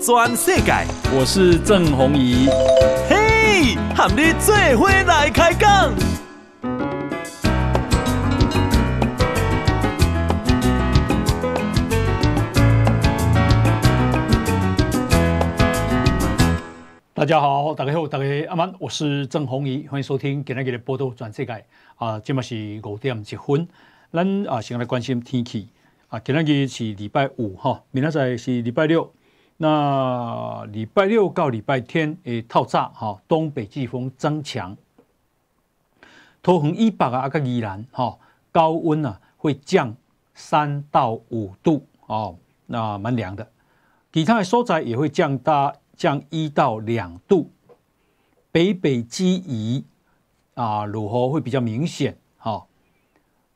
转世界，我是郑宏仪。嘿，和你最伙来开讲。大家好，大家好，大家阿曼，我是郑宏仪，欢迎收听今天的报道转世界。啊，今麦是五点几分，咱啊先来关心天气。啊，今天日是礼拜五哈，明天在是礼拜六。那礼拜六到礼拜天，诶，套炸哈，东北季风增强，台风伊北啊，阿个依兰哈，高温呢会降三到五度哦，那蛮凉的，其他嘅所在也会降大降一到两度，北北极移啊，鲁侯会比较明显哈，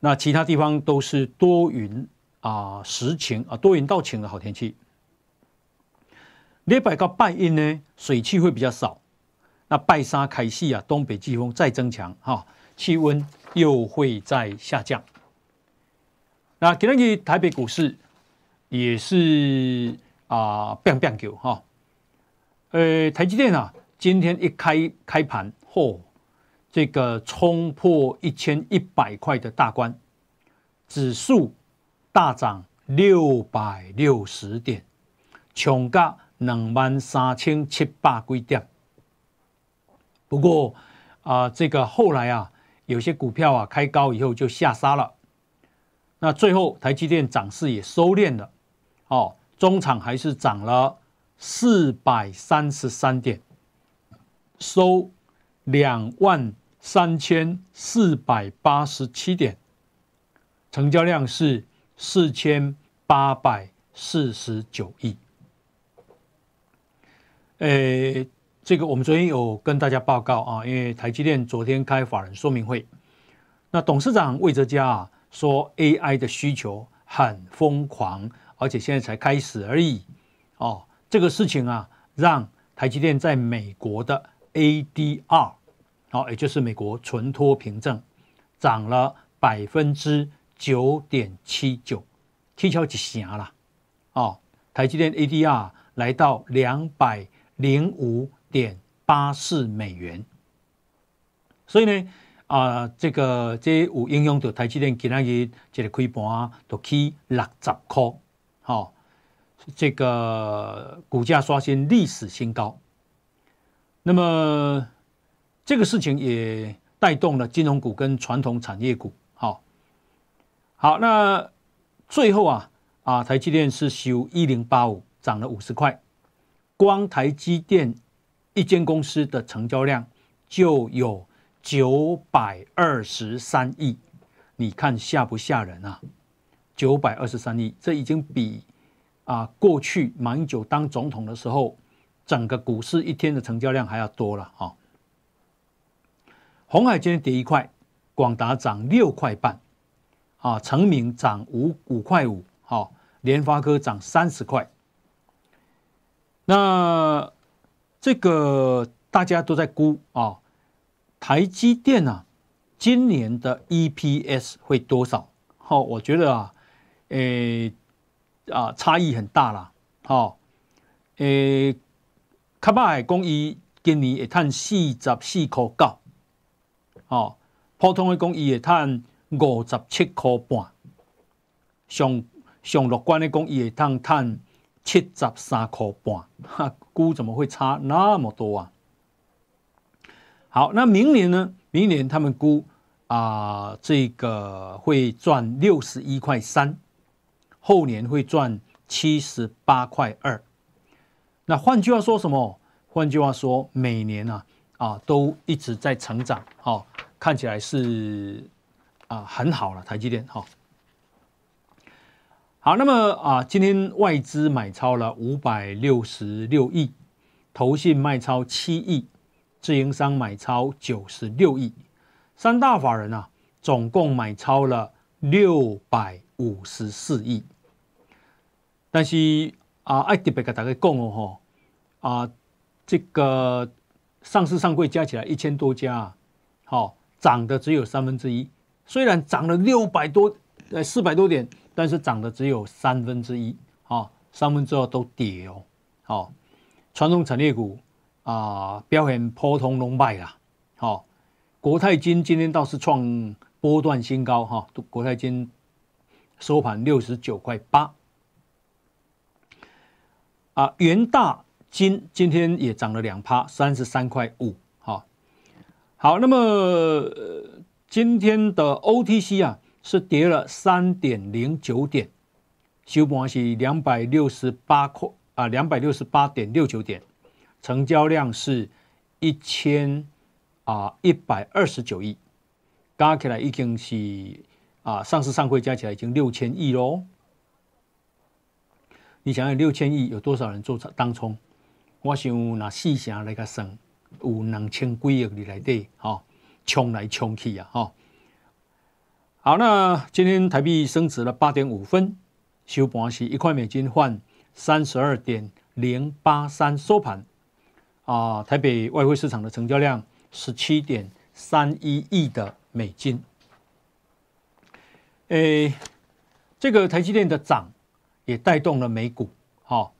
那其他地方都是多云啊，时晴啊，多云到晴的好天气。礼拜到拜一呢，水汽会比较少。那拜沙开戏啊，东北季风再增强哈，气温又会再下降。那今日台北股市也是啊，变变旧哈。呃，台积电啊，今天一开开盘嚯，这个冲破一千一百块的大关，指数大涨六百六十点，强加。两万三千七百几点，不过啊，这个后来啊，有些股票啊开高以后就下杀了，那最后台积电涨势也收敛了，哦，中场还是涨了四百三十三点，收两万三千四百八十七点，成交量是四千八百四十九亿。诶，这个我们昨天有跟大家报告啊，因为台积电昨天开法人说明会，那董事长魏哲嘉啊说 AI 的需求很疯狂，而且现在才开始而已。哦，这个事情啊，让台积电在美国的 ADR，好，也就是美国存托凭证，涨了百分之九点七九，七霄一成啦。哦，台积电 ADR 来到两百。零五点八四美元，所以呢，啊，这个这有应用的台积电，今天也一个开盘啊，都起六十块，好，这个股价刷新历史新高。那么这个事情也带动了金融股跟传统产业股，好，好，那最后啊，啊，台积电是收一零八五，涨了五十块。光台积电一间公司的成交量就有九百二十三亿，你看吓不吓人啊？九百二十三亿，这已经比啊过去马英九当总统的时候，整个股市一天的成交量还要多了啊！红海今天跌一块，广达涨六块半，啊，成名涨五五块五，好，联发科涨三十块。那这个大家都在估啊，台积电啊，今年的 EPS 会多少？好，我觉得啊，诶，啊，差异很大啦。好，诶，卡巴海讲，伊今年会赚四十四块九。好，普通的讲，伊会赚五十七块半。上上乐观的讲，伊会赚赚。七十三块半，哈，估怎么会差那么多啊？好，那明年呢？明年他们估啊，这个会赚六十一块三，后年会赚七十八块二。那换句话说什么？换句话说，每年啊啊都一直在成长，哦，看起来是啊很好了，台积电，哈。好，那么啊，今天外资买超了五百六十六亿，投信卖超七亿，自营商买超九十六亿，三大法人啊，总共买超了六百五十四亿。但是啊，特别跟大家讲哦，哈啊，这个上市上柜加起来一千多家，好涨的只有三分之一，虽然涨了六百多呃四百多点。但是涨的只有三分之一啊，三分之二都跌哦。好，传统产业股啊表现颇通龙脉啦。好，国泰金今天倒是创波段新高哈，国泰金收盘六十九块八。啊，元大金今天也涨了两趴，三十三块五。好，好，那么今天的 OTC 啊。是跌了三点零九点，收盘是两百六十八块啊，两百六十八点六九点，成交量是一千啊一百二十九亿，加起来已经是啊上市上会加起来已经六千亿喽。你想想六千亿有多少人做当冲？我想拿四想来个算，有两千几亿里来对，哈，冲来冲去啊，哈。好，那今天台币升值了八点五分，收盘是一块美金换三十二点零八三。收盘啊，台北外汇市场的成交量十七点三一亿的美金。诶，这个台积电的涨也带动了美股。好，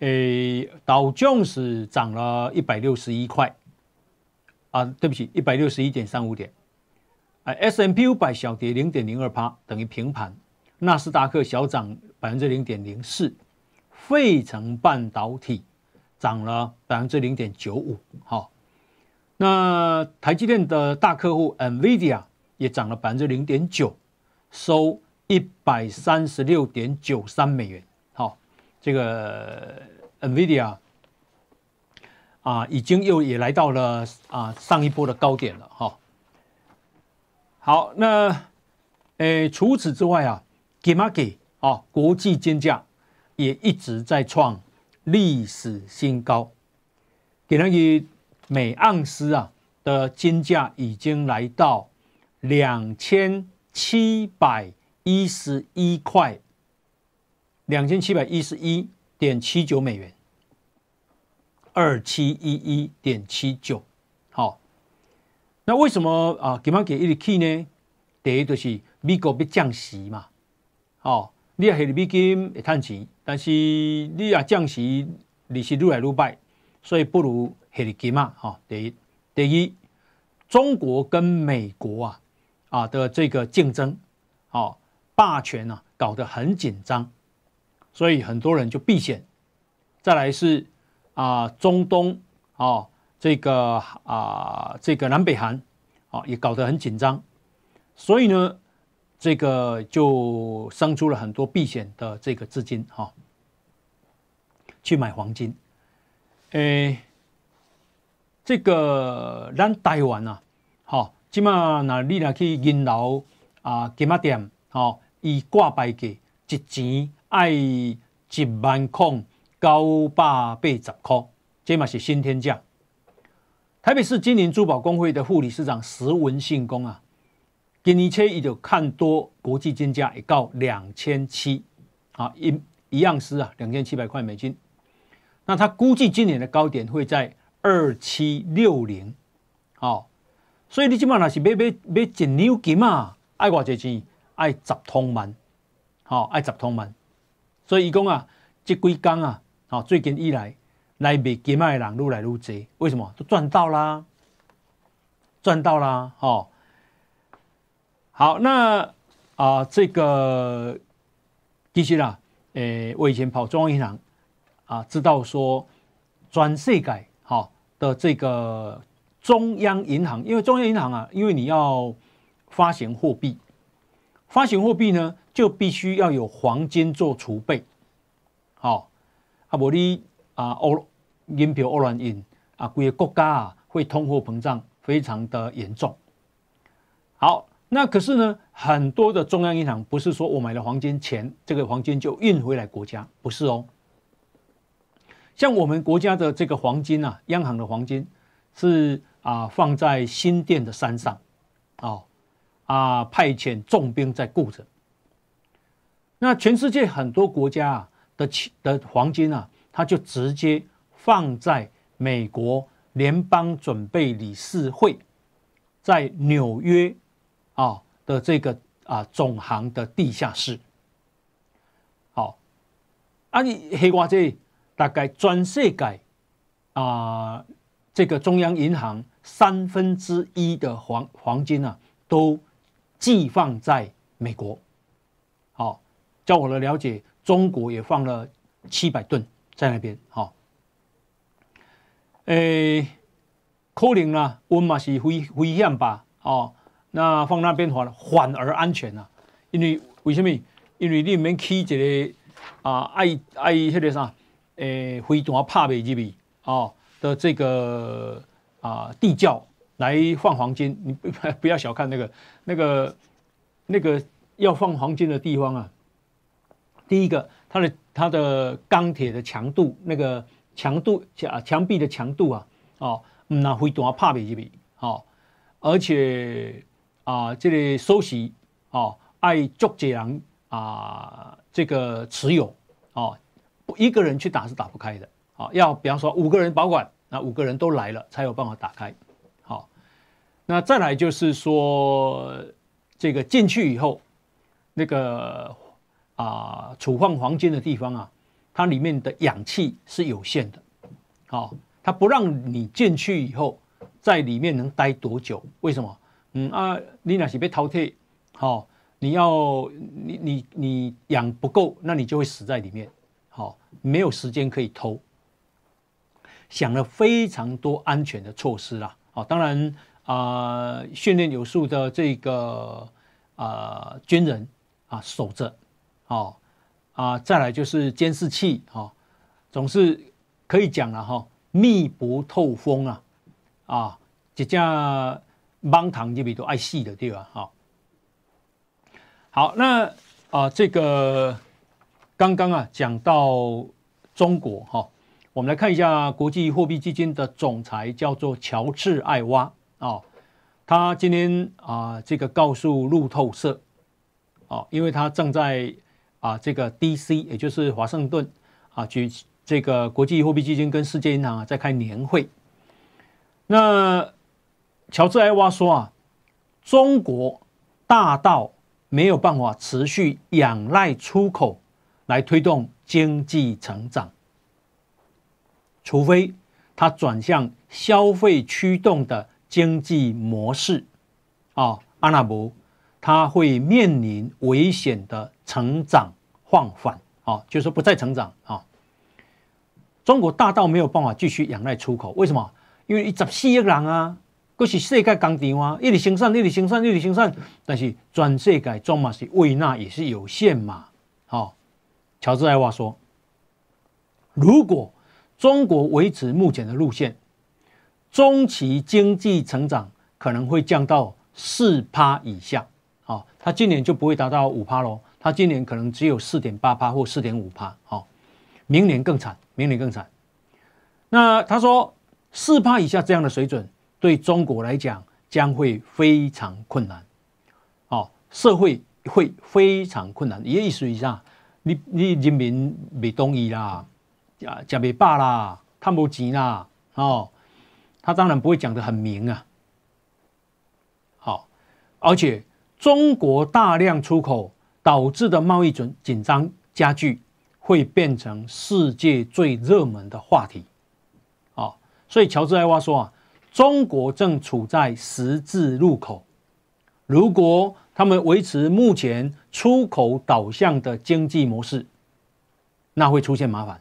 诶，道琼斯涨了一百六十一块啊，对不起，一百六十一点三五点。哎，S M P 五百小跌零点零二八，等于平盘。纳斯达克小涨百分之零点零四，费城半导体涨了百分之零点九五。好，那台积电的大客户 Nvidia 也涨了百分之零点九，收一百三十六点九三美元。好，这个 Nvidia 啊，已经又也来到了啊上一波的高点了哈。好，那诶，除此之外啊，m 金马金啊，国际金价也一直在创历史新高，给那个每盎司啊的金价已经来到两千七百一十一块，两千七百一十一点七九美元，二七一一点七九。那为什么啊？金芒给一直起呢？第一就是美国要降息嘛，哦，你也黑的币金会叹钱，但是你也降息，你是越来越败，所以不如黑的金嘛，哈。第一，第一，中国跟美国啊啊的这个竞争，哦，霸权啊搞得很紧张，所以很多人就避险。再来是啊，中东啊。这个啊，这个南北韩，啊也搞得很紧张，所以呢，这个就生出了很多避险的这个资金哈，去买黄金。诶，这个咱台湾啊，哈，即马那你来去银楼啊金马店，哈，伊挂牌价一钱爱一万空九百八十块，这马是新天价。台北市金联珠宝工会的护理事长石文信公啊，今年切一就看多国际金价，也到两千七，啊一一样是啊两千七百块美金。那他估计今年的高点会在二七六零，哦，所以你这嘛那是买买买一牛金啊，爱多少钱？爱十通万，好爱十通万。所以伊讲啊，这几工啊，好最近以来。来买金卖人愈来愈多，为什么？都赚到啦，赚到啦！哦，好，那啊，这个其实啦，诶，我以前跑中央银行啊，知道说转税改好，的这个中央银行，因为中央银行啊，因为你要发行货币，发行货币呢，就必须要有黄金做储备，好，啊，无你啊，欧。因票恶软印啊，估计国家啊会通货膨胀非常的严重。好，那可是呢，很多的中央银行不是说我买了黄金，钱这个黄金就运回来国家，不是哦。像我们国家的这个黄金啊，央行的黄金是啊放在新店的山上，哦啊派遣重兵在固着。那全世界很多国家啊的的黄金啊，它就直接。放在美国联邦准备理事会，在纽约啊的这个啊总行的地下室。好，啊你黑瓜这大概全世界啊这个中央银行三分之一的黄黄金呢，都寄放在美国。好，叫我的了解，中国也放了七百吨在那边。好。诶，可能啦，温嘛是危危险吧？哦，那放那边反了，而安全啦。因为为什么？因为你们起一个啊，爱爱那个啥，诶，飞常怕被入去哦的这个啊地窖来放黄金。你不 不要小看那个那个那个要放黄金的地方啊。第一个，它的它的钢铁的强度那个。强度墙墙壁的强度啊，哦，唔能挥短拍灭这边，哦，而且啊，这个收息哦，爱捉几人啊，这个持有哦，不一个人去打是打不开的，啊，要比方说五个人保管，那五个人都来了才有办法打开，好，那再来就是说这个进去以后，那个啊，储放黄金的地方啊。它里面的氧气是有限的，好，它不让你进去以后，在里面能待多久？为什么？嗯啊，你那是被淘汰，好，你要你你你氧不够，那你就会死在里面，好，没有时间可以偷，想了非常多安全的措施啦，好，当然啊，训练有素的这个啊军人啊守着，好。啊，再来就是监视器，哈，总是可以讲了哈，密不透风啊，啊，几架芒糖就比如爱细的对吧？啊，好，那啊，这个刚刚啊讲到中国哈，我们来看一下国际货币基金的总裁叫做乔治艾娃啊，他今天啊这个告诉路透社，啊，因为他正在。啊，这个 D.C. 也就是华盛顿啊，举这个国际货币基金跟世界银行啊，在开年会。那乔治·艾娃说啊，中国大到没有办法持续仰赖出口来推动经济成长，除非它转向消费驱动的经济模式。啊，阿纳伯他会面临危险的成长放缓，啊，就是不再成长啊。中国大到没有办法继续仰赖出口，为什么？因为一十四亿人啊，都是世界工厂啊，一直生产，一直生产，一直生产，但是全世界装嘛是胃纳也是有限嘛。好，乔治·艾瓦说：“如果中国维持目前的路线，中期经济成长可能会降到四趴以下。”他今年就不会达到五趴喽，他今年可能只有四点八趴或四点五趴。好，明年更惨，明年更惨。那他说四趴以下这样的水准对中国来讲将会非常困难。哦，社会会非常困难。你的意思一下，你你人民未同意啦，啊，吃未饱啦，看无钱啦。哦，他当然不会讲的很明啊。好，而且。中国大量出口导致的贸易准紧张加剧，会变成世界最热门的话题。哦，所以乔治·艾娃说啊，中国正处在十字路口。如果他们维持目前出口导向的经济模式，那会出现麻烦。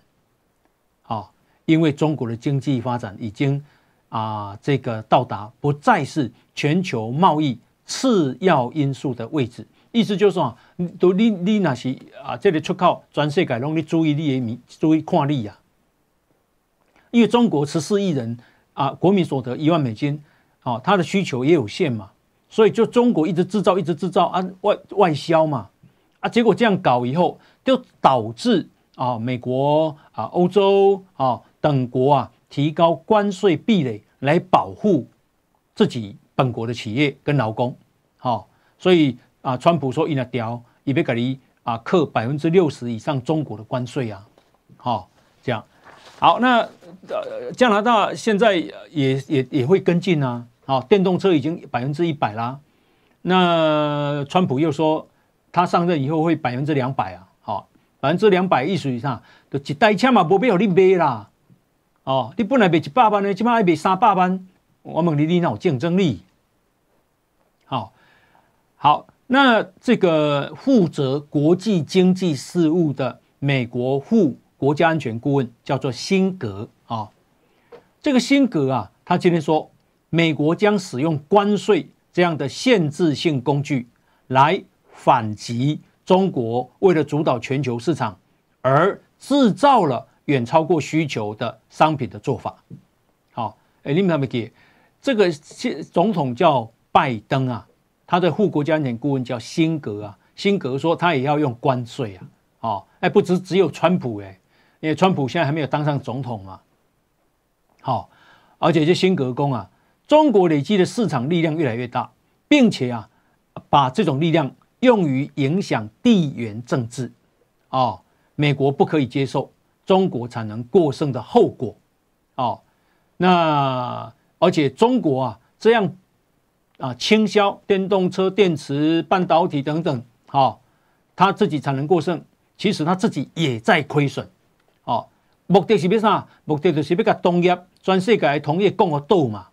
好，因为中国的经济发展已经啊，这个到达不再是全球贸易。次要因素的位置，意思就是说，都你你那些啊，这里出口全世界让你注意力也注意看力呀。因为中国十四亿人啊，国民所得一万美金，啊，他的需求也有限嘛，所以就中国一直制造，一直制造啊，外外销嘛，啊，结果这样搞以后，就导致啊，美国啊、欧洲啊等国啊，提高关税壁垒来保护自己本国的企业跟劳工。好，所以啊，川普说伊那调，伊要给你啊，克百分之六十以上中国的关税啊，好，这样，好，那呃，加拿大现在也也也会跟进呐，好，电动车已经百分之一百啦，那川普又说他上任以后会百分之两百啊，好，百分之两百，意思以上就一台车嘛，不必要你卖啦，哦，你本来卖一百万的，即摆要卖三百万，我问你，你哪有竞争力？好，那这个负责国际经济事务的美国副国家安全顾问叫做辛格啊。这个辛格啊，他今天说，美国将使用关税这样的限制性工具来反击中国为了主导全球市场而制造了远超过需求的商品的做法。好，哎，你们没给这个总统叫拜登啊。他的护国安全顾问叫辛格啊，辛格说他也要用关税啊，哦，哎，不只只有川普哎，因为川普现在还没有当上总统嘛，好，而且这辛格公啊，中国累积的市场力量越来越大，并且啊，把这种力量用于影响地缘政治，哦，美国不可以接受中国产能过剩的后果，哦，那而且中国啊这样。啊，倾销电动车电池、半导体等等，哦，他自己产能过剩，其实他自己也在亏损，哦，目的是要啥？目的就是要跟同业、全世界同业共和斗嘛，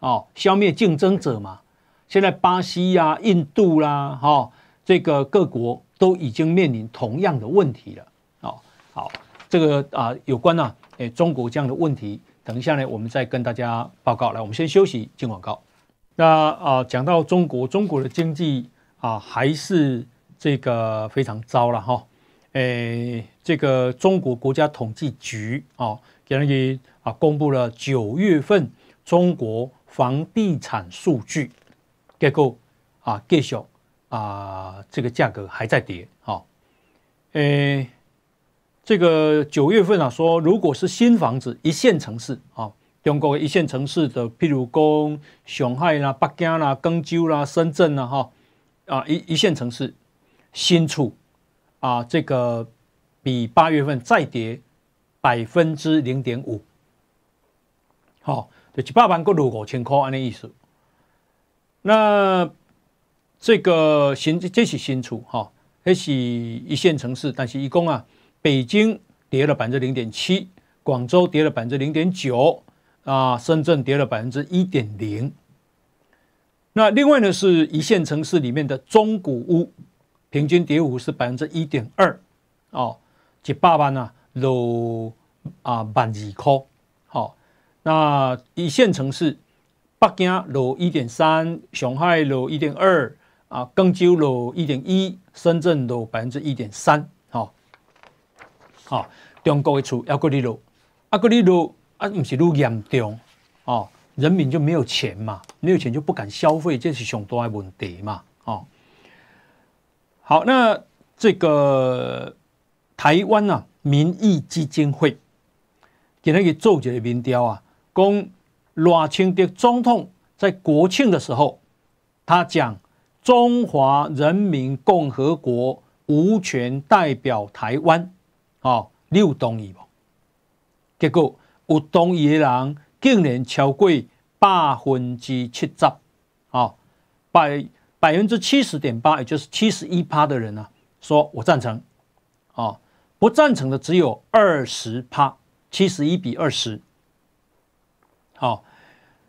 哦，消灭竞争者嘛。现在巴西呀、印度啦，哈，这个各国都已经面临同样的问题了，哦，好，这个啊，有关呢，诶，中国这样的问题，等一下呢，我们再跟大家报告。来，我们先休息，进广告。那啊，讲到中国，中国的经济啊，还是这个非常糟了哈。诶，这个中国国家统计局啊，人家啊公布了九月份中国房地产数据，结构啊，减小啊，这个价格还在跌哈。诶，这个九月份啊，说如果是新房子，一线城市啊。中国的一线城市的，譬如讲上海啦、北京啦、广州啦、深圳啦，哈啊一一线城市新处啊，这个比八月份再跌百分之零点五，好，就一百万块六五千块安尼意思。那这个新这是新处哈，这是一线城市，但是一共啊，北京跌了百分之零点七，广州跌了百分之零点九。啊，深圳跌了百分之一点零。那另外呢，是一线城市里面的中古屋，平均跌幅是百分之一点二。哦，一百万呢，六啊，万二块。好，那一线城市，北京落一点三，上海落一点二，啊，广州落一点一，深圳落百分之一点三。好，好，中国的厝要过滴落，啊，过滴落。啊，唔是愈严重哦，人民就没有钱嘛，没有钱就不敢消费，这是上大的问题嘛哦。好，那这个台湾啊，民意基金会给那个做一个民调啊，讲软清德总统在国庆的时候，他讲中华人民共和国无权代表台湾，哦，六同意不？结果。我东野人竟年超过百分之七十，好百百分之七十点八，也就是七十一趴的人呢，说我赞成，啊不赞成的只有二十趴，七十一比二十，好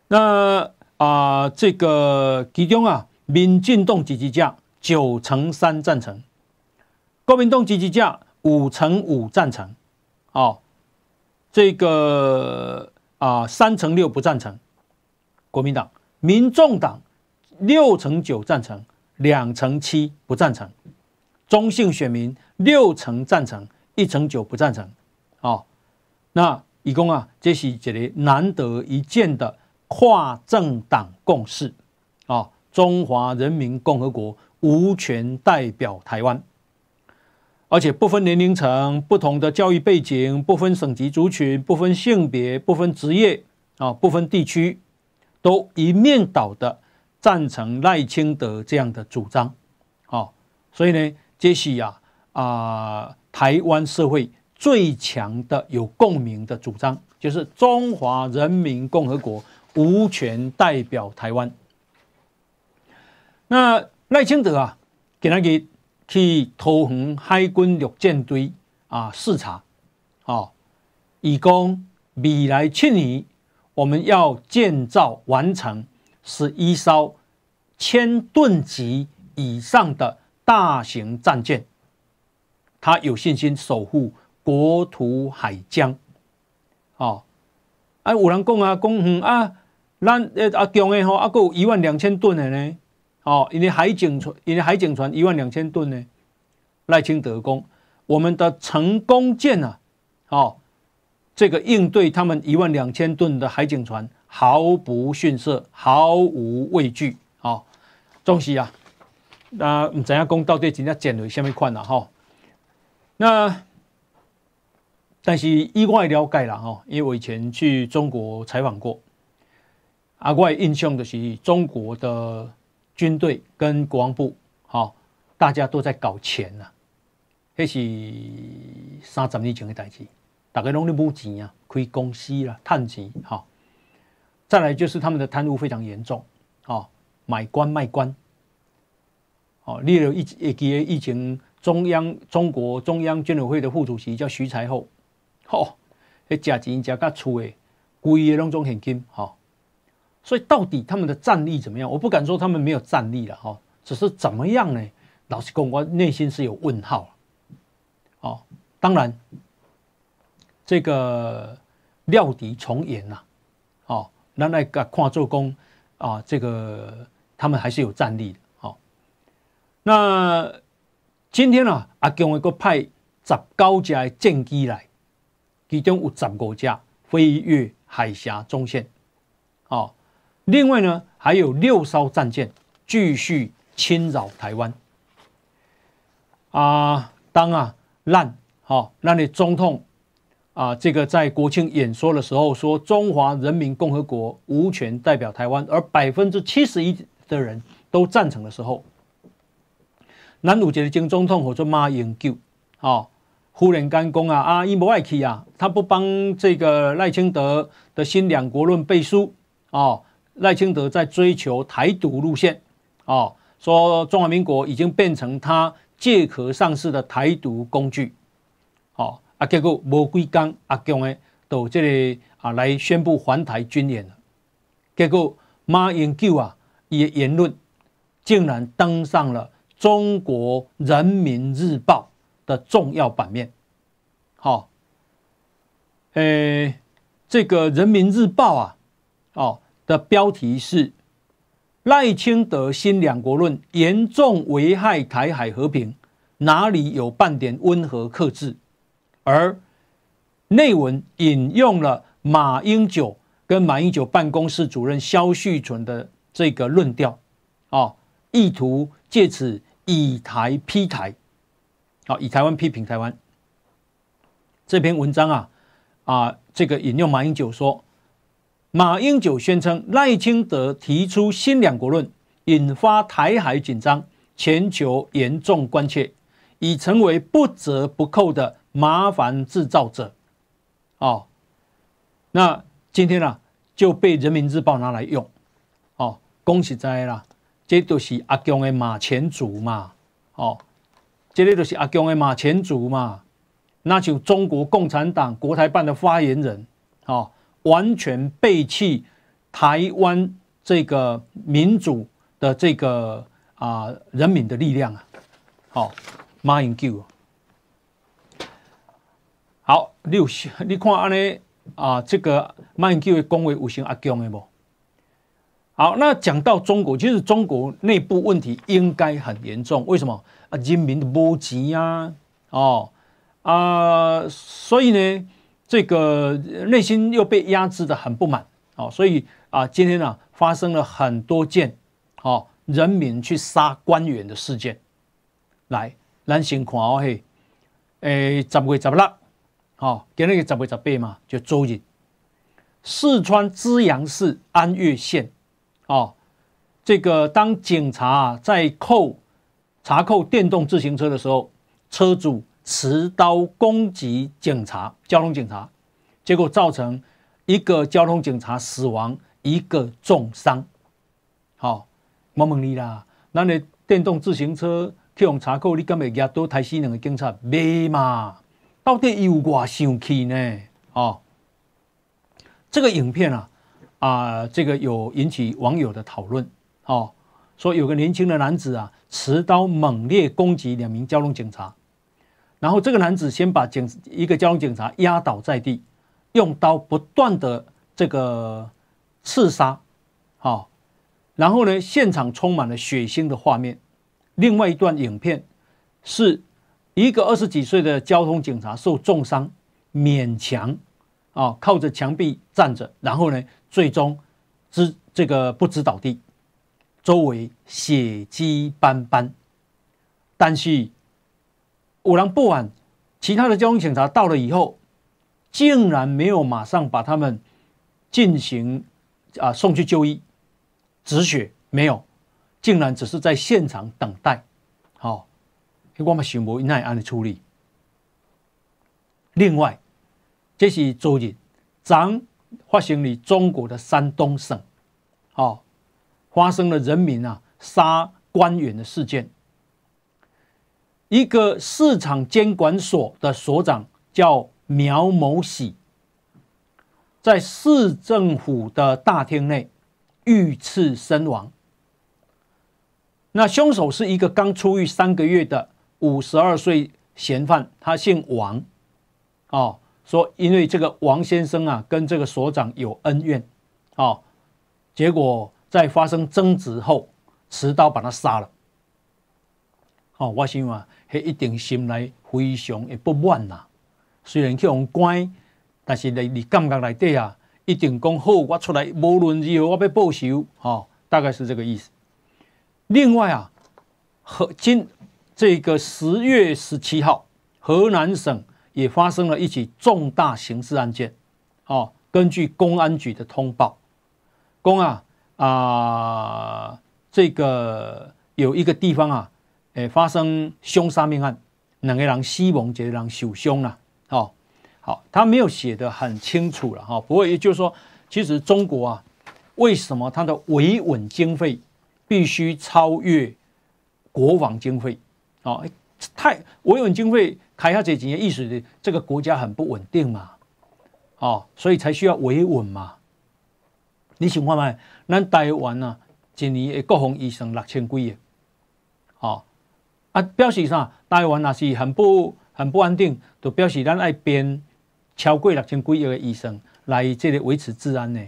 那啊这个其中啊民进党积极价九成三赞成，国民党积极价五成五赞成，哦。这个啊，三成六不赞成，国民党、民众党六成九赞成，两成七不赞成，中性选民六成赞成，一成九不赞成。哦，那以公啊，这是这类难得一见的跨政党共识，啊，中华人民共和国无权代表台湾。而且不分年龄层、不同的教育背景、不分省级族群、不分性别、不分职业，啊，不分地区，都一面倒的赞成赖清德这样的主张，啊，所以呢，这是呀，啊，台湾社会最强的有共鸣的主张，就是中华人民共和国无权代表台湾。那赖清德啊，给他给。去桃园海军陆战队啊视察，哦，以供未来七年我们要建造完成十一艘千吨级以上的大型战舰，他有信心守护国土海疆，哦，哎，有人讲啊，讲嗯啊，咱诶阿强诶吼，阿够一万两千吨诶呢。哦，因为海警船，因为海警船一万两千吨呢，赖清德公，我们的成功舰呢，哦，这个应对他们一万两千吨的海警船毫不逊色，毫无畏惧。哦，中西啊，那唔知阿公到底真正针对什么款啦？哈，那但是意外了解了哈，因为我以前去中国采访过，啊，怪印象的是中国的。军队跟国防部，哈，大家都在搞钱呐，那是三十年前的代志，大家拢在募钱啊，亏公司啦，探钱哈。再来就是他们的贪污非常严重，哈，买官卖官，哦，例如一一级疫情，中央中国中央军委会的副主席叫徐才厚，吼，假钱假到厝的，贵意拢种现金吼。所以到底他们的战力怎么样？我不敢说他们没有战力了哈，只是怎么样呢？老实讲，我内心是有问号。哦，当然，这个料敌从言呐，哦，那那个跨做工啊，这个他们还是有战力的。哦，那今天呢，阿姜伟哥派十高架舰机来，其中有十五架飞越海峡中线，哦。另外呢，还有六艘战舰继续侵扰台湾。啊，当啊，让哈，让你中统啊，这个在国庆演说的时候说中华人民共和国无权代表台湾，而百分之七十一的人都赞成的时候，南鲁杰的金中统就说骂人丢，哦，忽然干公啊啊，伊莫外奇啊，他不帮这个赖清德的新两国论背书哦。赖清德在追求台独路线，哦，说中华民国已经变成他借壳上市的台独工具，哦，啊，结果毛几刚阿强呢到这里啊来宣布环台军演了，结果马英九啊也言论竟然登上了《中国人民日报》的重要版面，好，诶，这个《人民日报》啊，哦。的标题是“赖清德新两国论严重危害台海和平，哪里有半点温和克制？”而内文引用了马英九跟马英九办公室主任肖旭存的这个论调，啊，意图借此以台批台，好，以台湾批评台湾。这篇文章啊，啊，这个引用马英九说。马英九宣称，赖清德提出“新两国论”，引发台海紧张，全球严重关切，已成为不折不扣的麻烦制造者。哦，那今天呢，就被《人民日报》拿来用。哦，恭喜在啦，这都是阿姜的马前卒嘛。哦，这里都是阿姜的马前卒嘛。那就中国共产党国台办的发言人。哦。完全背弃台湾这个民主的这个啊人民的力量啊，好，马英九，好，你有你看安尼啊，这个马英九的公维有星阿公的不？好，那讲到中国，其实中国内部问题应该很严重，为什么啊？人民的波钱啊，哦啊，所以呢？这个内心又被压制的很不满，哦，所以啊，今天呢发生了很多件，哦，人民去杀官员的事件。来，咱先看下嘿，诶，十月十六，好，今日是十月十八嘛，就周日，四川资阳市安岳县，哦，这个当警察在扣查扣电动自行车的时候，车主。持刀攻击警察，交通警察，结果造成一个交通警察死亡，一个重伤。好，我问你啦，那你电动自行车去用查扣，你敢会惹多台死两个警察？没嘛？到底有外生气呢？哦，这个影片啊，啊，这个有引起网友的讨论。哦，说有个年轻的男子啊，持刀猛烈攻击两名交通警察。然后这个男子先把警一个交通警察压倒在地，用刀不断的这个刺杀，好，然后呢，现场充满了血腥的画面。另外一段影片，是一个二十几岁的交通警察受重伤，勉强啊靠着墙壁站着，然后呢，最终只这个不知倒地，周围血迹斑斑，但是。五郎不晚，其他的交通警察到了以后，竟然没有马上把他们进行啊送去就医、止血，没有，竟然只是在现场等待。好，我们想无奈安的处理。另外，这是昨日，咱发生于中国的山东省，哦，发生了人民啊杀官员的事件。一个市场监管所的所长叫苗某喜，在市政府的大厅内遇刺身亡。那凶手是一个刚出狱三个月的五十二岁嫌犯，他姓王，哦，说因为这个王先生啊跟这个所长有恩怨，哦，结果在发生争执后，持刀把他杀了。哦，我想啊，他一定心内非常的不满啊。虽然去互关，但是咧，你感觉内底啊，一定讲好，我出来，无论以后我要报仇，哦，大概是这个意思。另外啊，河今这个十月十七号，河南省也发生了一起重大刑事案件。哦，根据公安局的通报，公啊啊，这个有一个地方啊。诶发生凶杀命案，两个人死亡，杰两死凶了。哦，好，他没有写的很清楚了哈。不过也就是说，其实中国啊，为什么他的维稳经费必须超越国防经费？哦，太维稳经费开下这几年，意思是这个国家很不稳定嘛。哦，所以才需要维稳嘛。你想看麦？咱台湾呢，今年的国防医生六千几亿，哦，啊，表示啥？台湾也是很不很不安定，就表示咱爱编超过六千几亿个医生来这里维持治安呢。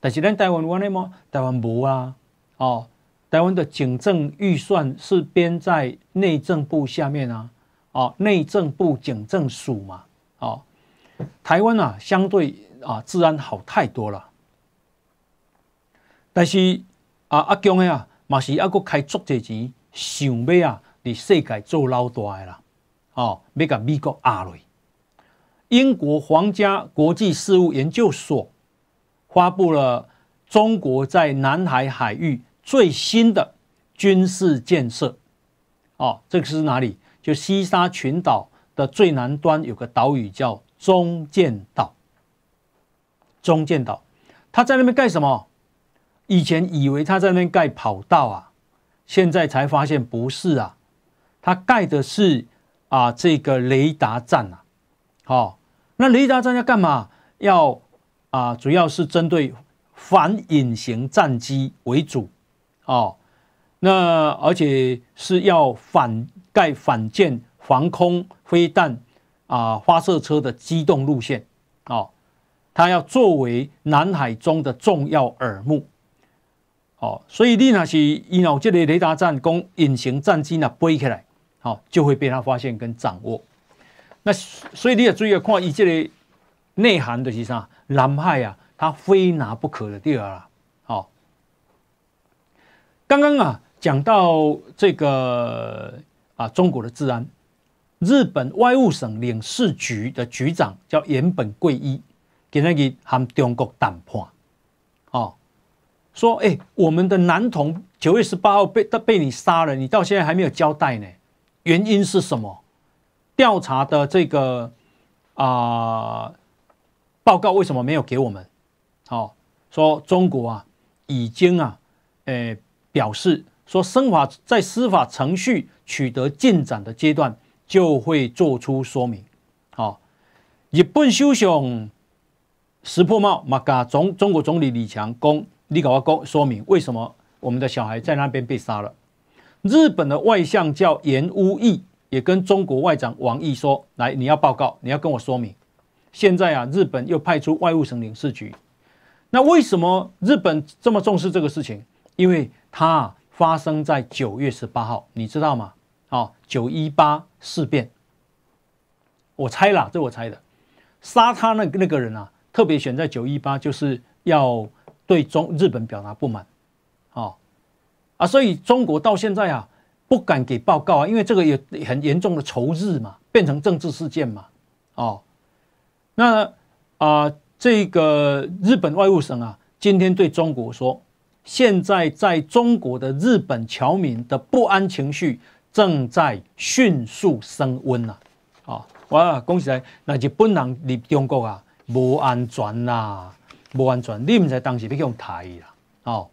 但是咱台湾有内么？台湾无啊。哦，台湾的警政预算是编在内政部下面啊。哦，内政部警政署嘛。哦，台湾啊，相对啊治安好太多了。但是啊，阿的啊，嘛是要佫开足侪钱，想要啊。你世界做老大诶啦！哦，要甲美国压落。英国皇家国际事务研究所发布了中国在南海海域最新的军事建设。哦，这个是哪里？就西沙群岛的最南端有个岛屿叫中建岛。中建岛，他在那边干什么？以前以为他在那边盖跑道啊，现在才发现不是啊。它盖的是啊，这个雷达站啊，好，那雷达站要干嘛？要啊，主要是针对反隐形战机为主，哦，那而且是要反盖反舰防空飞弹啊发射车的机动路线，哦，它要作为南海中的重要耳目，哦，所以你那是伊脑这个雷达站，讲隐形战机呢飞起来。好，就会被他发现跟掌握。那所以你也注意看，以这里内涵的其啥？啊，南派啊，他非拿不可的地儿啊。好，刚刚啊讲到这个啊，中国的治安，日本外务省领事局的局长叫岩本贵一，给那个含中国谈判，哦，说哎，我们的男童九月十八号被被你杀了，你到现在还没有交代呢。原因是什么？调查的这个啊报告为什么没有给我们？好，说中国啊已经啊，呃表示说，生法在司法程序取得进展的阶段就会做出说明。好，日本首相石破茂马嘎总中国总理李强公李讲话公说明为什么我们的小孩在那边被杀了。日本的外相叫岩屋义，也跟中国外长王毅说：“来，你要报告，你要跟我说明。”现在啊，日本又派出外务省领事局。那为什么日本这么重视这个事情？因为它发生在九月十八号，你知道吗？哦，九一八事变。我猜啦，这我猜的，杀他那那个人啊，特别选在九一八，就是要对中日本表达不满。啊，所以中国到现在啊，不敢给报告啊，因为这个有很严重的仇日嘛，变成政治事件嘛，哦，那啊，这个日本外务省啊，今天对中国说，现在在中国的日本侨民的不安情绪正在迅速升温呐，哦，哇，恭喜来，那日本人入中国啊，不安全啊，不安全，你唔在当时俾用杀啦，哦。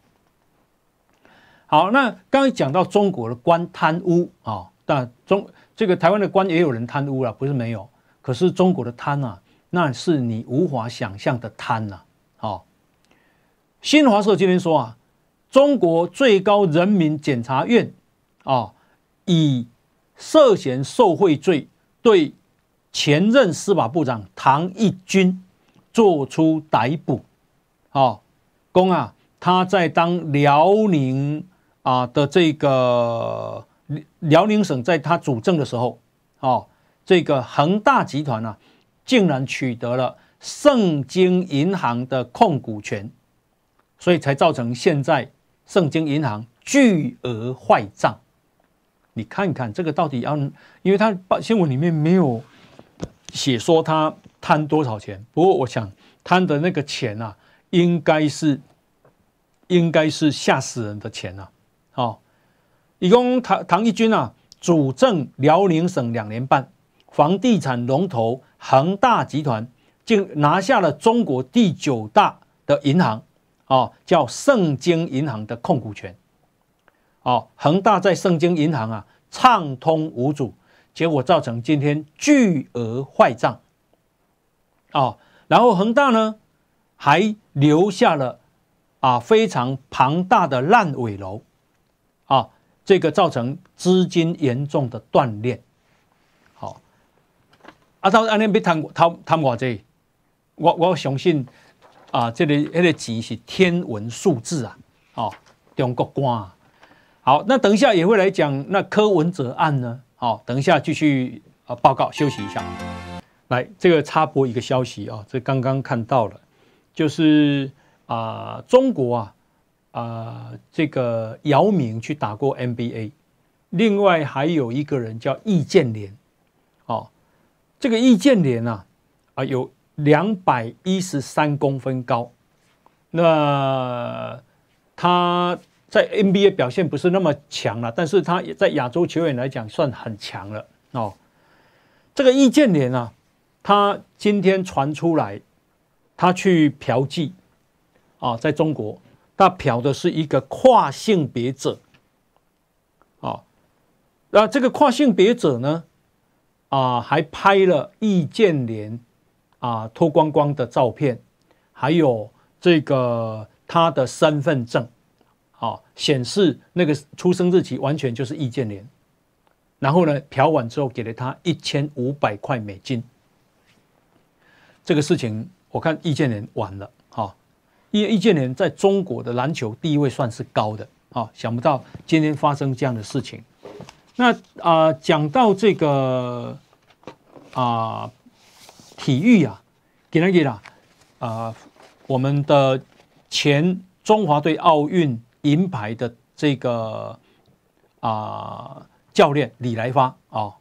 好，那刚刚讲到中国的官贪污啊，那中这个台湾的官也有人贪污了，不是没有，可是中国的贪啊，那是你无法想象的贪呐。好，新华社今天说啊，中国最高人民检察院啊，以涉嫌受贿罪对前任司法部长唐毅军做出逮捕。好，公啊，他在当辽宁。啊的这个辽宁省在他主政的时候，哦，这个恒大集团呢，竟然取得了盛京银行的控股权，所以才造成现在盛京银行巨额坏账。你看看这个到底要，因为他新闻里面没有写说他贪多少钱，不过我想贪的那个钱啊，应该是应该是吓死人的钱啊。哦，一共唐唐一军啊，主政辽宁省两年半，房地产龙头恒大集团就拿下了中国第九大的银行，哦，叫盛京银行的控股权。哦，恒大在盛京银行啊畅通无阻，结果造成今天巨额坏账。哦，然后恒大呢还留下了啊非常庞大的烂尾楼。这个造成资金严重的断裂，好，啊，到安尼被贪贪贪过这，我我相信啊，这个迄个钱是天文数字啊，哦，中国官，啊。好，那等一下也会来讲那柯文哲案呢，好，等一下继续啊报告，休息一下，来这个插播一个消息啊，这刚刚看到了，就是啊中国啊。啊，这个姚明去打过 NBA，另外还有一个人叫易建联，哦，这个易建联啊，啊有两百一十三公分高，那他在 NBA 表现不是那么强了，但是他在亚洲球员来讲算很强了哦。这个易建联啊，他今天传出来，他去嫖妓，啊，在中国。他嫖的是一个跨性别者，啊，那这个跨性别者呢，啊，还拍了易建联啊脱光光的照片，还有这个他的身份证，啊，显示那个出生日期完全就是易建联，然后呢，嫖完之后给了他一千五百块美金，这个事情我看易建联完了。为易建联在中国的篮球地位算是高的，啊，想不到今天发生这样的事情。那啊，讲到这个啊，体育啊，给人给啦，啊，我们的前中华队奥运银牌的这个啊教练李来发啊，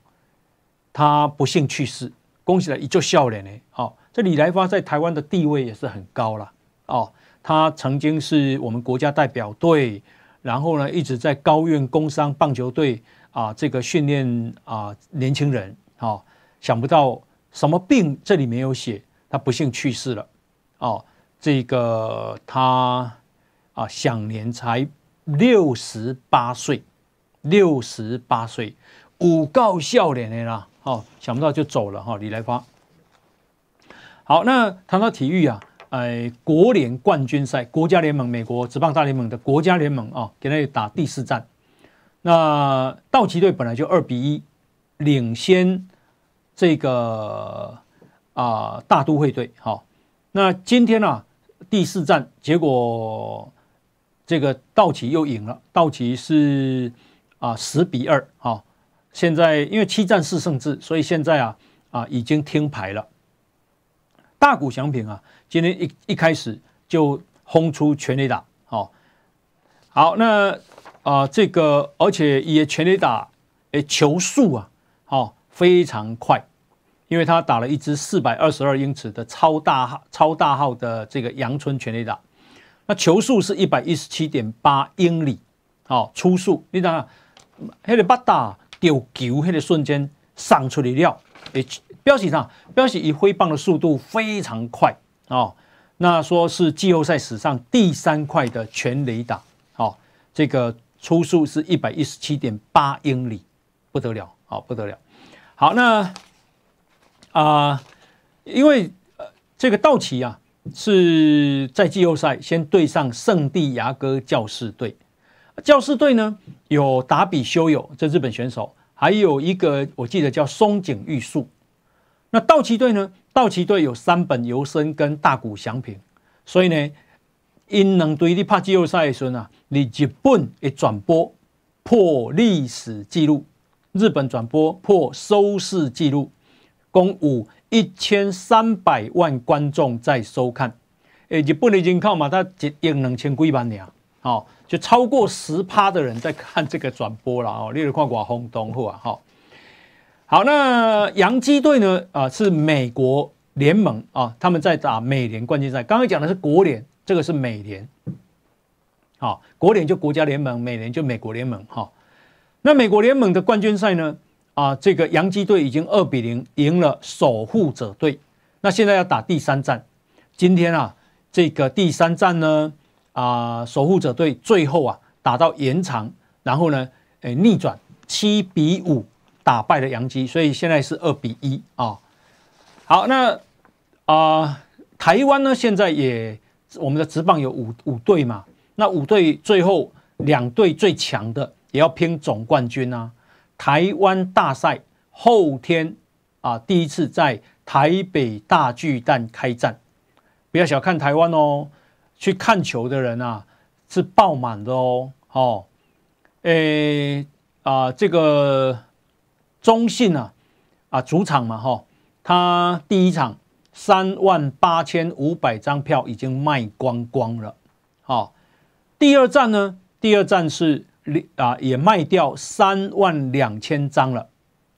他不幸去世，恭喜了，一皱笑脸呢。好，这李来发在台湾的地位也是很高了。哦，他曾经是我们国家代表队，然后呢一直在高院工商棒球队啊，这个训练啊年轻人，哦，想不到什么病，这里没有写，他不幸去世了，哦，这个他啊享年才六十八岁，六十八岁，五高笑脸的啦，哦，想不到就走了哈，李来发，好，那谈到体育啊。哎，国联冠军赛，国家联盟，美国职棒大联盟的国家联盟啊，给他打第四战。那道奇队本来就二比一领先这个啊大都会队，好，那今天呢第四战结果这个道奇又赢了，道奇是啊十比二，好，现在因为七战四胜制，所以现在啊啊已经停牌了。大股祥平啊，今天一一开始就轰出全垒打，好，好，那啊这个，而且也全垒打，诶，球速啊，好，非常快，因为他打了一支四百二十二英尺的超大超大号的这个阳春全力打，那球速是一百一十七点八英里，好，初速，你想想，e l i b 丢球那个瞬间，上出去了诶。标喜上，标喜以挥棒的速度非常快啊！那说是季后赛史上第三快的全垒打，哦，这个初速是一百一十七点八英里，不得了，好不得了。好，那啊，因为呃，这个道奇啊是在季后赛先对上圣地牙哥教士队，教士队呢有达比修友这日本选手，还有一个我记得叫松井裕树。那道奇队呢？道奇队有三本游伸跟大谷翔平，所以呢，因能对你拍季后赛的时候呢，你日本的转播破历史记录，日本转播破收视记录，共五一千三百万观众在收看，诶，日本的人口嘛，他一亿两千几万呢，好，就超过十趴的人在看这个转播了哦。例如看我轰东虎啊，好。好，那洋基队呢？啊，是美国联盟啊，他们在打美联冠军赛。刚刚讲的是国联，这个是美联。好，国联就国家联盟，美联就美国联盟。哈，那美国联盟的冠军赛呢？啊，这个洋基队已经二比零赢了守护者队。那现在要打第三战。今天啊，这个第三战呢，啊，守护者队最后啊打到延长，然后呢，哎，逆转七比五。打败了杨基，所以现在是二比一啊。好，那啊，台湾呢，现在也我们的直棒有五五队嘛，那五队最后两队最强的也要拼总冠军啊。台湾大赛后天啊，第一次在台北大巨蛋开战，不要小看台湾哦，去看球的人啊是爆满的哦。哦，诶啊，这个。中信啊啊主场嘛哈，他第一场三万八千五百张票已经卖光光了，好，第二站呢，第二站是啊也卖掉三万两千张了，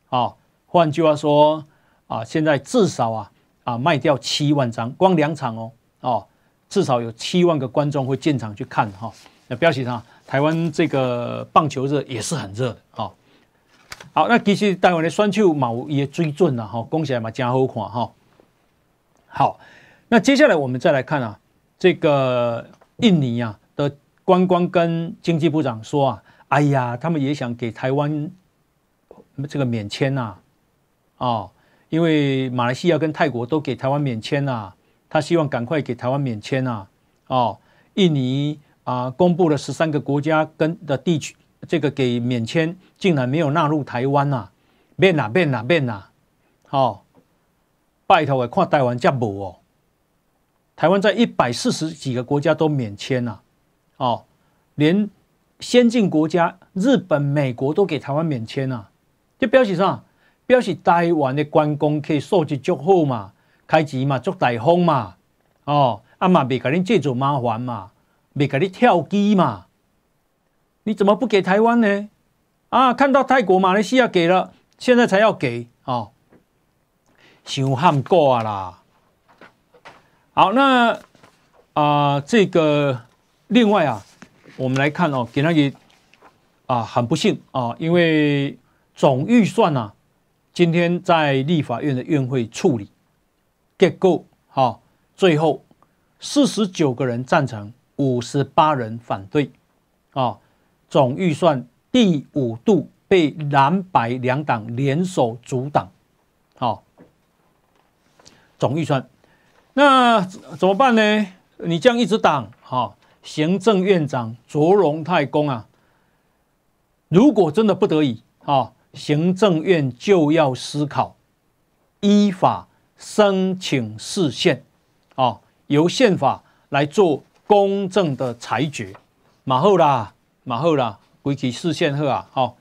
好，换句话说啊，现在至少啊啊卖掉七万张，光两场哦哦，至少有七万个观众会进场去看哈，那要示啊，台湾这个棒球热也是很热的啊。好，那其实待会来穿起毛衣最准啦，哈，讲起来嘛真好看哈。好，那接下来我们再来看啊，这个印尼啊的观光跟经济部长说啊，哎呀，他们也想给台湾这个免签呐，哦，因为马来西亚跟泰国都给台湾免签呐，他希望赶快给台湾免签呐，哦，印尼啊公布了十三个国家跟的地区。这个给免签竟然没有纳入台湾呐？免呐免呐免呐！哦，拜托的看台湾这无哦。台湾在一百四十几个国家都免签呐，哦，连先进国家日本、美国都给台湾免签啊。这表示啥？表示台湾的观光客素质足好嘛，开支嘛足大方嘛，哦，啊嘛未甲你制造麻烦嘛，未甲你跳机嘛。你怎么不给台湾呢？啊，看到泰国、马来西亚给了，现在才要给啊？想喊啊啦！好，那啊，这个另外啊，我们来看哦，给那些啊，很不幸啊，因为总预算呢，今天在立法院的院会处理，给够啊，最后四十九个人赞成，五十八人反对啊。总预算第五度被蓝白两党联手阻挡，好，总预算，那怎么办呢？你这样一直挡，好，行政院长卓荣太公啊，如果真的不得已，啊，行政院就要思考依法申请释宪，啊，由宪法来做公正的裁决，马后啦。马后啦，举起视线后啊，哈，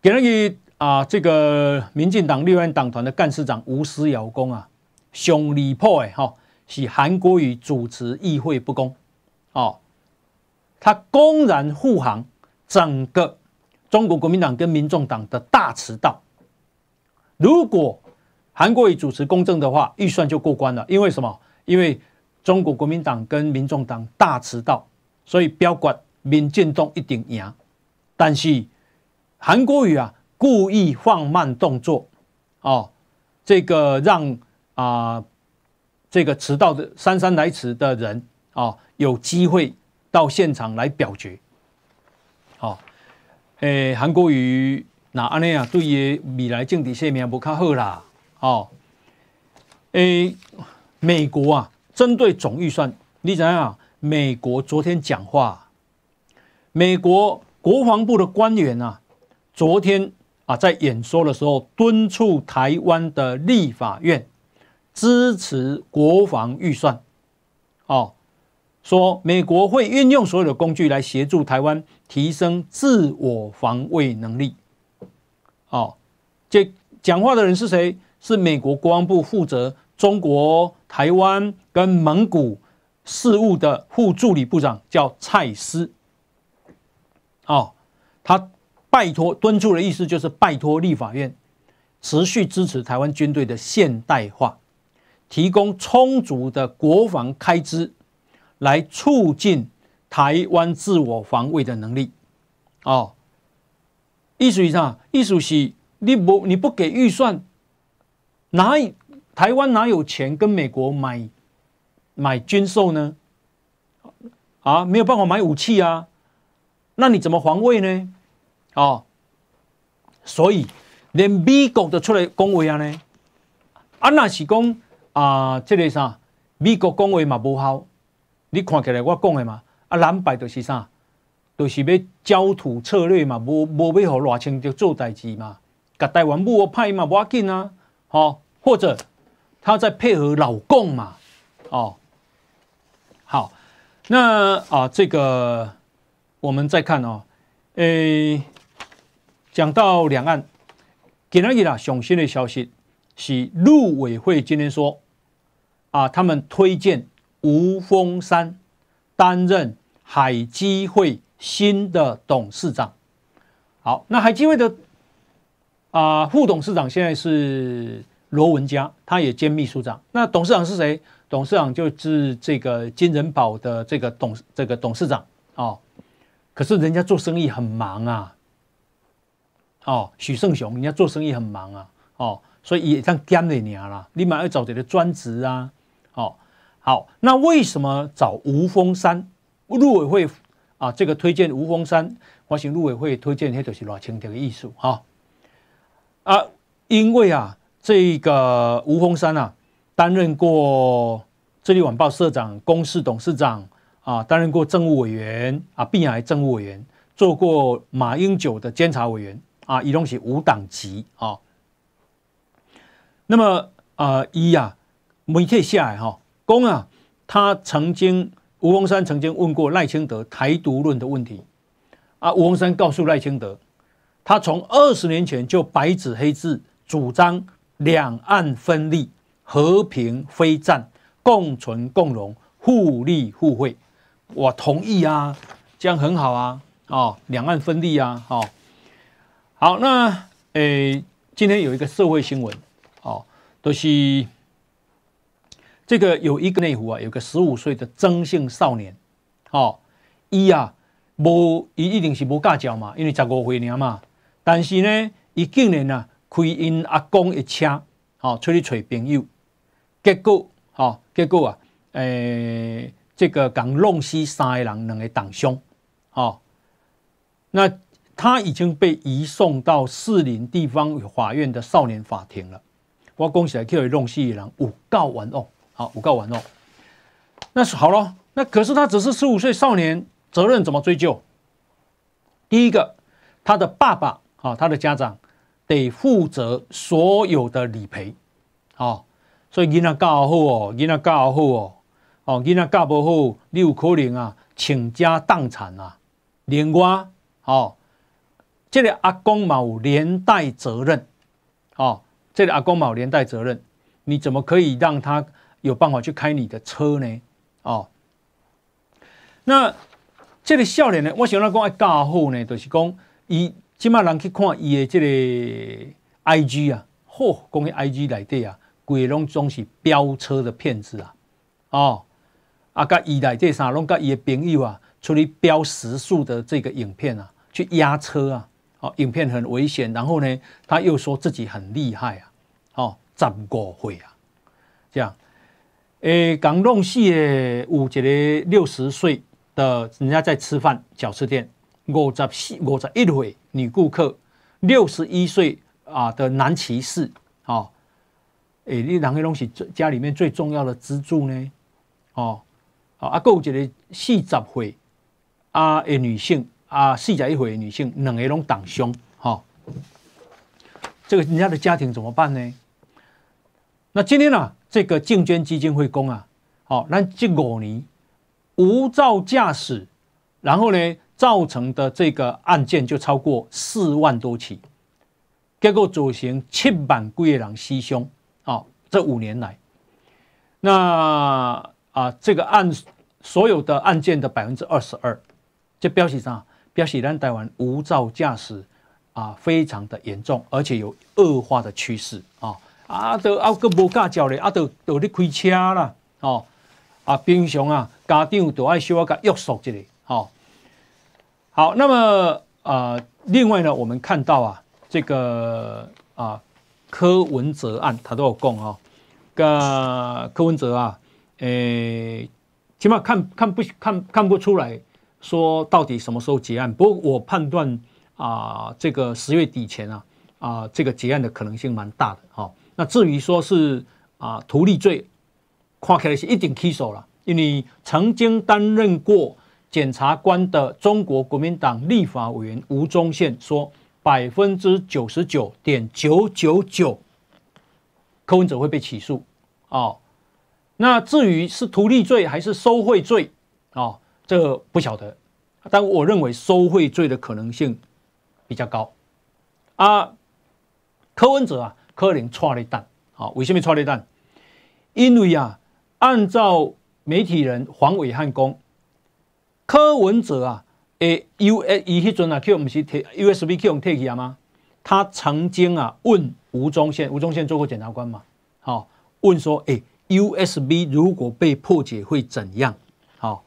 给人以啊，这个民进党立院党团的干事长吴思瑶公啊，胸里破哎哈，是韩国瑜主持议会不公，哦，他公然护航整个中国国民党跟民众党的大迟到。如果韩国瑜主持公正的话，预算就过关了。因为什么？因为中国国民党跟民众党大迟到，所以不要管。民进党一定赢，但是韩国瑜啊，故意放慢动作，哦，这个让啊这个迟到的姗姗来迟的人啊，有机会到现场来表决。好，诶，韩国瑜那安尼啊，对于未来政治生命不较好啦。哦，诶，美国啊，针对总预算，你怎样美国昨天讲话。美国国防部的官员啊，昨天啊在演说的时候敦促台湾的立法院支持国防预算，哦，说美国会运用所有的工具来协助台湾提升自我防卫能力。哦，这讲话的人是谁？是美国国防部负责中国、台湾跟蒙古事务的副助理部长，叫蔡斯。哦，他拜托敦促的意思就是拜托立法院持续支持台湾军队的现代化，提供充足的国防开支，来促进台湾自我防卫的能力。哦，意思啥？意思是你不你不给预算，哪台湾哪有钱跟美国买买军售呢？啊，没有办法买武器啊。那你怎么防卫呢？哦，所以连美国都出来恭维了呢。啊，那是讲啊，这个啥，美国讲话嘛无效。你看起来我讲的嘛，啊，蓝白就是啥，就是要焦土策略嘛，无无要互外青就做代志嘛，甲台湾不好嘛，无要紧啊，哦，或者他在配合老共嘛，哦，好，那啊这个。我们再看哦，诶，讲到两岸，给拉给啦，雄新的消息是，陆委会今天说，啊，他们推荐吴峰山担任海基会新的董事长。好，那海基会的啊，副董事长现在是罗文佳，他也兼秘书长。那董事长是谁？董事长就是这个金人宝的这个董这个董事长啊。可是人家做生意很忙啊，哦，许胜雄，人家做生意很忙啊，哦，所以也这样减了你啊了，你马要找这个专职啊？哦，好，那为什么找吴峰山？路委会啊，这个推荐吴峰山，高雄路委会推荐，那就是老青天的艺术哈。啊，因为啊，这个吴峰山啊，担任过《智利晚报》社长、公司董事长。啊，担任过政务委员，啊，病癌政务委员，做过马英九的监察委员，啊，一共是五党籍啊。那么啊，一呀，媒体下来哈，公啊，他曾经吴鸿山曾经问过赖清德台独论的问题，啊，吴鸿山告诉赖清德，他从二十年前就白纸黑字主张两岸分立、和平非战、共存共荣、互利互惠。我同意啊，这样很好啊，哦，两岸分立啊，好，好，那，诶，今天有一个社会新闻，哦，都是这个有一个内湖啊，有个十五岁的曾姓少年，哦，伊啊，无伊一定是无驾照嘛，因为十五岁年嘛，但是呢，伊竟然啊开因阿公的车，哦，出去找朋友，结果，哦，结果啊，诶。这个讲弄三个人两个党兄，哦，那他已经被移送到士林地方法院的少年法庭了。我恭喜来，这位弄一人无告完哦，好，无告完哦。那好了，那可是他只是十五岁少年，责任怎么追究？第一个，他的爸爸，好，他的家长得负责所有的理赔，哦，所以跟他告好哦，跟他告好哦。哦，囡仔嫁不好，你有可能啊倾家荡产啊。另外，哦，这个阿公嘛有连带责任，哦，这个阿公嘛有连带责任，你怎么可以让他有办法去开你的车呢？哦，那这个少年呢，我想讲爱嫁好呢，就是讲，伊即嘛人去看伊的这个 I G 啊，或讲伊 I G 来底啊，鬼拢总是飙车的骗子啊，哦。啊！甲伊来这三拢甲伊朋友啊，处理飙时速的这个影片啊，去压车啊！哦，影片很危险。然后呢，他又说自己很厉害啊！哦，十五岁啊！这样，诶，港弄戏诶，有一个六十岁的人家在吃饭，小吃店。五十四、五十一岁女顾客，六十一岁啊的男骑士。哦，诶，你两个东西，家里面最重要的支柱呢？哦。啊，啊，够有一个四十岁啊的女性啊，四十一岁的女性，两个拢当胸，哈，这个人家的家庭怎么办呢？那今天呢，这个禁捐基金会公啊，好，那这五年无照驾驶，然后呢造成的这个案件就超过四万多起，结果走刑七百多人死凶，好，这五年来，那。啊，这个案所有的案件的百分之二十二，这标题上标题南台湾无照驾驶啊，非常的严重，而且有恶化的趋势啊。啊，都啊个无驾照嘞，啊都都咧开车啦，哦，啊平常啊家长都爱修个约束这里，好。好，那么呃，另外呢，我们看到啊，这个啊柯文哲案，他都有讲啊，个柯文哲啊。诶，起码看看不看看不出来说到底什么时候结案。不过我判断啊，这个十月底前啊啊，这个结案的可能性蛮大的哈。那至于说是啊，图利罪跨开了一点起手了。你曾经担任过检察官的中国国民党立法委员吴宗宪说，百分之九十九点九九九，扣文者会被起诉哦，那至于是图利罪还是受贿罪，啊，这个不晓得，但我认为受贿罪的可能性比较高。啊，柯文哲啊，可能错了一单。哦，为什么错了一单？因为啊，按照媒体人黄伟汉供，柯文哲啊，诶 u A，伊迄阵啊，Q 唔是 T U S B Q 用退去了吗？他曾经啊问吴宗宪，吴宗宪做过检察官嘛？好，问说，哎。U S B 如果被破解会怎样？好，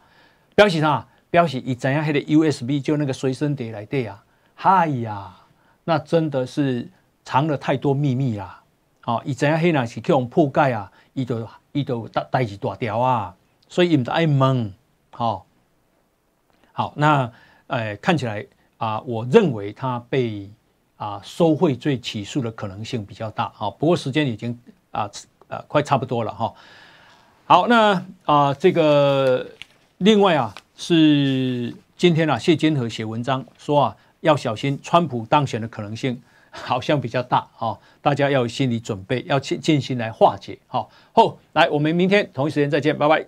表示啊，表示以怎样黑的 U S B 就那个随身碟来对啊，嗨呀，那真的是藏了太多秘密啦！好，以怎样黑呢？是给我破盖啊？一刀一刀带几大条啊？所以你们爱懵，好好那诶，看起来啊，我认为他被啊受贿罪起诉的可能性比较大啊。不过时间已经啊。呃，快差不多了哈。好，那啊，这个另外啊，是今天啊，谢金河写文章说啊，要小心川普当选的可能性好像比较大啊，大家要有心理准备，要尽尽心来化解。好，后来我们明天同一时间再见，拜拜。